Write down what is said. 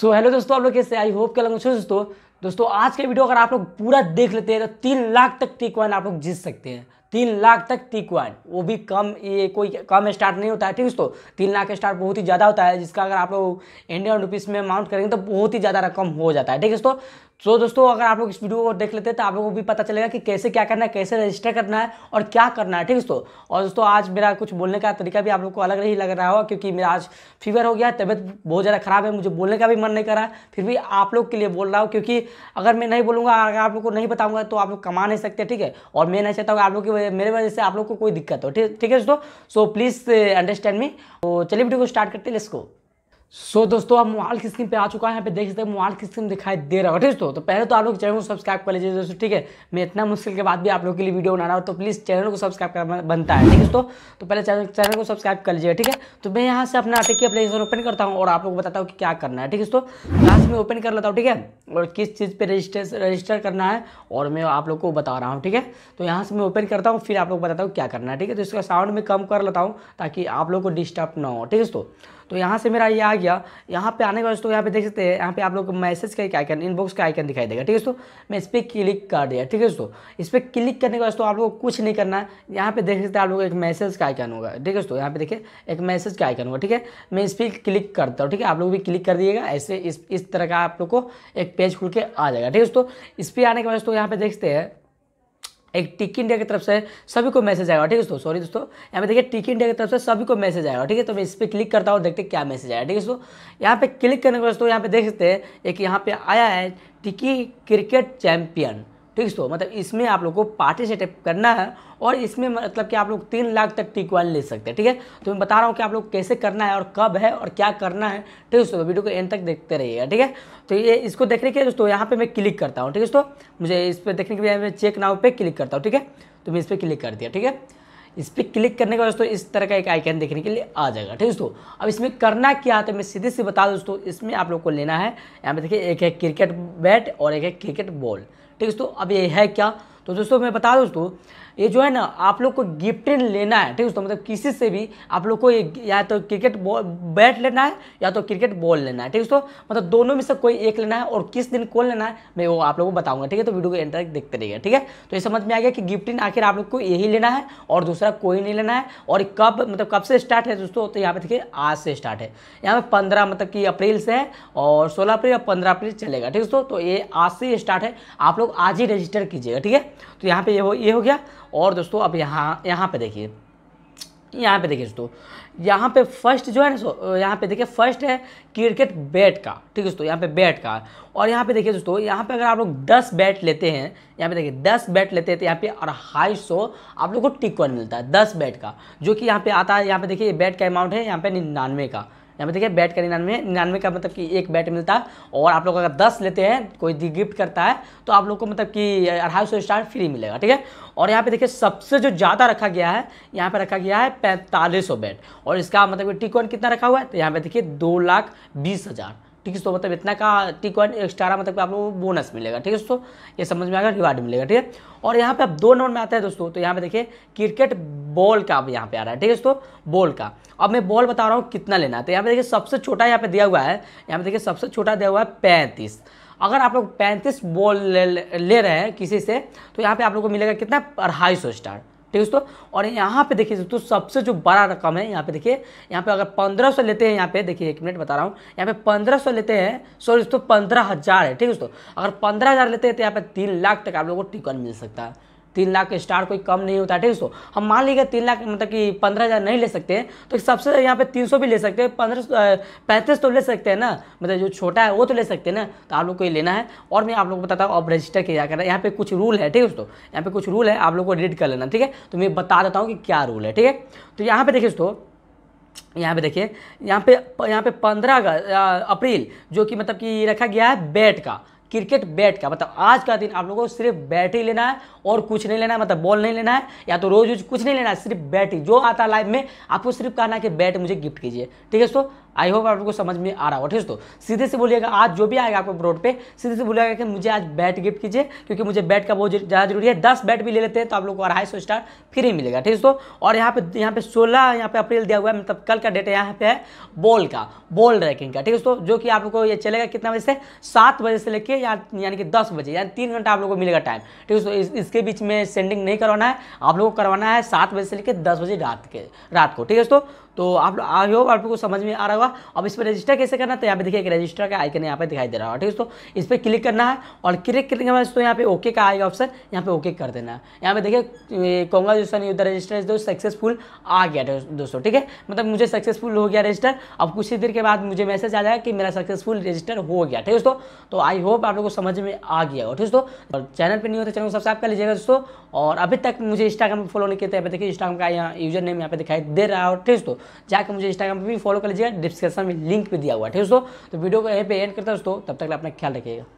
सो so, hello दोस्तों आप लोग कैसे आई होप के लगे दोस्तों दोस्तों आज के वीडियो अगर आप लोग पूरा देख लेते हैं तो तीन लाख तक टी आप लोग जीत सकते हैं तीन लाख तक टी वो भी कम ये कोई कम स्टार्ट नहीं होता है ठीक है दोस्तों तीन लाख स्टार्ट बहुत ही ज़्यादा होता है जिसका अगर आप लोग इंडियन रुपीज़ में अमाउंट करेंगे तो बहुत ही ज़्यादा रकम हो जाता है ठीक है दोस्तों तो दोस्तों अगर आप लोग इस वीडियो को देख लेते हैं तो आप लोगों को भी पता चलेगा कि कैसे क्या करना है कैसे रजिस्टर करना है और क्या करना है ठीक है दोस्तों और दोस्तों आज मेरा कुछ बोलने का तरीका भी आप लोग को अलग नहीं लग रहा होगा क्योंकि मेरा आज फीवर हो गया तबीयत बहुत ज़्यादा खराब है मुझे बोलने का भी मन नहीं कर रहा है फिर भी आप लोग के लिए बोल रहा हूँ क्योंकि अगर मैं नहीं बोलूँगा अगर आप लोग को नहीं बताऊँगा तो आप लोग कमा नहीं सकते ठीक है और मैं नहीं चाहता हूँ आप लोग की मेरे वजह से आप लोग को कोई दिक्कत हो ठीक है दोस्तों सो प्लीज़ अंडरस्टैंड मी तो चलिए वीडियो को स्टार्ट करते हैं इसको सो so, दोस्तों आप मोबाइल की स्क्रीन पे आ चुका है यहाँ पे देख सकते हैं मोबाइल की स्क्रीन दिखाई दे रहा है ठीक दोस्तों तो पहले तो आप लोग चैनल को सब्सक्राइब कर लीजिए दोस्तों ठीक है मैं इतना मुश्किल के बाद भी आप लोग के लिए वीडियो बना रहा हूँ तो प्लीज़ चैनल को सब्सक्राइब करना बनता है ठीक है दोस्तों तो पहले चैनल चैनल को सब्सक्राइब कर लीजिए ठीक है तो मैं यहाँ से अपना आटे की ओपन करता हूँ और आप लोग बताता हूँ कि क्या करना है ठीक है दोस्तों लास्ट में ओपन कर लेता हूँ ठीक है और किस चीज़ पर रजिस्टर रजिस्टर करना है और मैं आप लोग को बता रहा हूँ ठीक है तो यहाँ से मैं ओपन करता हूँ फिर आप लोग बताता हूँ क्या करना है ठीक है तो इसका साउंड में कम कर लेता हूँ ताकि आप लोग को डिस्टर्ब ना हो ठीक है दोस्तों तो यहाँ से मेरा ये आ गया यहाँ पे आने के बाद तो यहाँ पे देख सकते हैं यहाँ पे आप लोग मैसेज का एक आइकन इनबॉक्स का आइकन दिखाई देगा ठीक है दोस्तों मैं इस पर क्लिक कर दिया ठीक है दोस्तों इस पर क्लिक करने के बाद तो आप लोग कुछ नहीं करना है यहाँ पे देख सकते हैं आप लोग एक मैसेज का आइकन होगा ठीक है दोस्तों यहाँ पे देखिए एक मैसेज का आइकन होगा ठीक है मैं इस पर क्लिक करता हूँ ठीक है आप लोग भी क्लिक कर दिएगा ऐसे इस इस तरह का आप लोग को एक पेज खुल के आ जाएगा ठीक है दोस्तों इस पर आने के बाद दोस्तों यहाँ पे देखते हैं एक टिक इंडिया की तरफ से सभी को मैसेज आएगा ठीक है दोस्तों सॉरी दोस्तों यहाँ पे देखिए टिक इंडिया की तरफ से सभी को मैसेज आएगा ठीक है तो मैं इस पर क्लिक करता हूँ देखते क्या मैसेज आया ठीक है दोस्तों यहाँ पे क्लिक करने के दोस्तों यहाँ पे देख सकते हैं एक यहाँ पे आया है टिकी क्रिकेट चैंपियन ठीक है मतलब इसमें आप लोग को पार्टी सेटअप करना है और इसमें मतलब कि आप लोग तीन लाख तक टी क्वाल ले सकते हैं ठीक है तो मैं बता रहा हूँ कि आप लोग कैसे करना है और कब है और क्या करना है ठीक है दोस्तों वीडियो को एंड तक देखते रहिएगा ठीक है तो ये इसको देखने के दोस्तों यहाँ पे मैं क्लिक करता हूँ ठीक है दोस्तों मुझे इस पर देखने के लिए मैं चेक नाव पे क्लिक करता हूँ ठीक है तो मैं इस पर क्लिक कर दिया ठीक है इस पर क्लिक करने के बाद दोस्तों इस तरह का एक आइकन देखने के लिए आ जाएगा ठीक है दोस्तों अब इसमें करना क्या है तो मैं सीधे से बता दोस्तों इसमें आप लोग को लेना है यहाँ पे देखिए एक है क्रिकेट बैट और एक है क्रिकेट बॉल ठीक है दोस्तों अब ये है क्या तो दोस्तों मैं बता दोस्तों ये जो है ना आप लोग को गिफ्टिन लेना है ठीक है दोस्तों मतलब किसी से भी आप लोग को या तो क्रिकेट बैट लेना है या तो क्रिकेट बॉल लेना है ठीक है दोस्तों मतलब दोनों में से कोई एक लेना है और किस दिन कौन लेना है मैं वो आप लोगों को बताऊंगा ठीक है तो वीडियो को एंड तक देखते रहिए ठीक है तो ये समझ में आ गया कि गिफ्टिन आखिर आप लोग को यही लेना है और दूसरा कोई नहीं लेना है और कब मतलब कब से स्टार्ट है दोस्तों तो यहाँ पे देखिए आज से स्टार्ट है यहाँ पे पंद्रह मतलब कि अप्रैल से है और सोलह अप्रैल और पंद्रह अप्रैल चलेगा ठीक है दोस्तों तो ये आज से स्टार्ट है आप लोग आज ही रजिस्टर कीजिएगा ठीक है तो यहाँ पे ये हो ये हो गया और दोस्तों अब यहाँ यहाँ पे देखिए यहाँ पे देखिए दोस्तों यहाँ पे फर्स्ट जो है ना यहाँ पे देखिए फर्स्ट है क्रिकेट बैट का ठीक है दोस्तों यहाँ पे बैट का और यहाँ पे देखिए दोस्तों यहाँ पे अगर आप लोग 10 बैट लेते हैं यहाँ पे देखिए 10 बैट लेते हैं तो यहाँ पे अढ़ाई सौ आप लोग को टिक मिलता है 10 बैट का जो कि यहाँ पे आता है यहाँ पे देखिए बैट का अमाउंट है यहाँ पे निन्यानवे का यहाँ पे देखिए बैट का निन्यानवे निन्यानवे का मतलब कि एक बैट मिलता है और आप लोग अगर दस लेते हैं कोई गिफ्ट करता है तो आप लोग को मतलब कि अढ़ाई सौ स्टार फ्री मिलेगा ठीक है और यहाँ पे देखिए सबसे जो ज़्यादा रखा गया है यहाँ पे रखा गया है पैंतालीस बैट और इसका मतलब टिकॉन कितना रखा हुआ है तो यहाँ पे देखिए दो लाख बीस हज़ार ठीक है दोस्तों मतलब इतना का टी कॉइन एक्स्ट्रा मतलब आप लोगों बोनस मिलेगा ठीक है दोस्तों ये समझ में आएगा रिवार्ड मिलेगा ठीक है और यहाँ पे अब दो नंबर में आता है दोस्तों तो यहाँ पे देखिए क्रिकेट बॉल का अब यहाँ पे आ रहा है ठीक है दोस्तों बॉल का अब मैं बॉल बता रहा हूँ कितना लेना है तो यहाँ पे देखिए सबसे छोटा यहाँ पे दिया हुआ है यहाँ पे देखिए सबसे छोटा दिया हुआ है पैंतीस अगर आप लोग पैंतीस बॉल ले, ले रहे हैं किसी से तो यहाँ पे आप लोग को मिलेगा कितना अढ़ाई स्टार ठीक है दोस्तों और यहाँ पे देखिए दोस्तों सबसे जो बड़ा रकम है यहाँ पे देखिए यहाँ पे अगर पंद्रह सौ लेते हैं यहाँ पे देखिए एक मिनट बता रहा हूँ यहाँ पे पंद्रह सौ लेते हैं सॉरी दोस्तों पंद्रह हज़ार है ठीक है दोस्तों अगर पंद्रह हज़ार लेते हैं तो यहाँ पे तीन लाख तक आप लोगों को टिकट मिल सकता है तीन लाख स्टार कोई कम नहीं होता है ठीक है दोस्तों हम मान लीजिए तीन लाख मतलब कि पंद्रह हज़ार नहीं ले सकते तो सबसे यहाँ पे तीन सौ भी ले सकते हैं पंद्रह पैंतीस तो ले सकते हैं ना मतलब जो छोटा है वो तो ले सकते हैं ना तो आप लोग को ये लेना है और मैं आप लोग को बताता हूँ अब रजिस्टर किया करना है यहाँ पे कुछ रूल है ठीक है दोस्तों यहाँ पे कुछ रूल है आप लोग को रीड कर लेना ठीक है तो मैं बता देता हूँ कि क्या रूल है ठीक है तो यहाँ पे देखिए दोस्तों यहाँ पे देखिए यहाँ पे यहाँ पे पंद्रह अप्रैल जो कि मतलब कि रखा गया है बैट का क्रिकेट बैट का मतलब आज का दिन आप लोगों को सिर्फ बैट ही लेना है और कुछ नहीं लेना है मतलब बॉल नहीं लेना है या तो रोज रोज कुछ नहीं लेना है सिर्फ बैट ही जो आता है लाइफ में आपको सिर्फ कहना है कि बैट मुझे गिफ्ट कीजिए ठीक है दोस्तों आई होप आप लोग को समझ में आ रहा हो ठीक है तो सीधे से बोलिएगा आज जो भी आएगा आपको रोड पे सीधे से बोलिएगा कि मुझे आज बैट गिफ्ट कीजिए क्योंकि मुझे बैट का बहुत ज़्यादा जरूरी है दस बैट भी ले लेते हैं तो आप लोग को अढ़ाई सौ स्टार फ्री मिलेगा ठीक है दोस्तों और यहाँ पे यहाँ पे सोलह यहाँ पे अप्रैल दिया हुआ है मतलब कल का डेट यहाँ पे है बॉल का बॉल रैकिंग का ठीक है दोस्तों जो कि आप लोग को ये चलेगा कितना बजे से सात बजे से लेकर या यानी कि दस बजे यानी तीन घंटा आप लोगों को मिलेगा टाइम ठीक है इस, इसके बीच में सेंडिंग नहीं करवाना है आप लोगों को करवाना है सात बजे से लेकर दस बजे रात के रात को ठीक है दोस्तों तो आप लोग आई होप आप लोग को समझ में आ रहा होगा अब इस पर रजिस्टर कैसे करना है तो यहाँ पे देखिए एक रजिस्टर का आइकन यहाँ पे दिखाई दे रहा होगा ठीक है दोस्तों इस पर क्लिक करना है और क्लिक करने के बाद दोस्तों यहाँ पे ओके का आएगा ऑप्शन यहाँ पे ओके कर देना है यहाँ पे देखिए यू द रजिस्टर इज दोस्त सक्सेसफुल आ गया दोस्तों ठीक है मतलब मुझे सक्सेसफुल हो गया रजिस्टर अब कुछ ही देर के बाद मुझे मैसेज आ जाएगा कि मेरा सक्सेसफुल रजिस्टर हो गया ठीक है दोस्तों तो आई होप आप लोगों को समझ में आ गया हो ठीक दोस्तों और चैनल पे नहीं होते तो चैनल को सब्सक्राइब कर लीजिएगा दोस्तों और अभी तक मुझे इंस्टाग्राम पर फॉलो नहीं किया तो था देखिए इंस्टाग्राम का यहाँ यूजर नेम यहाँ पे दिखाई दे रहा है और ठीक दोस्तों जाकर मुझे इंस्टाग्राम पर भी फॉलो कर लीजिएगा डिस्क्रिप्शन में लिंक भी दिया हुआ है ठीक दोस्तों तो वीडियो को यहीं पर एंड करता है दोस्तों तब तक अपना ख्याल रखिएगा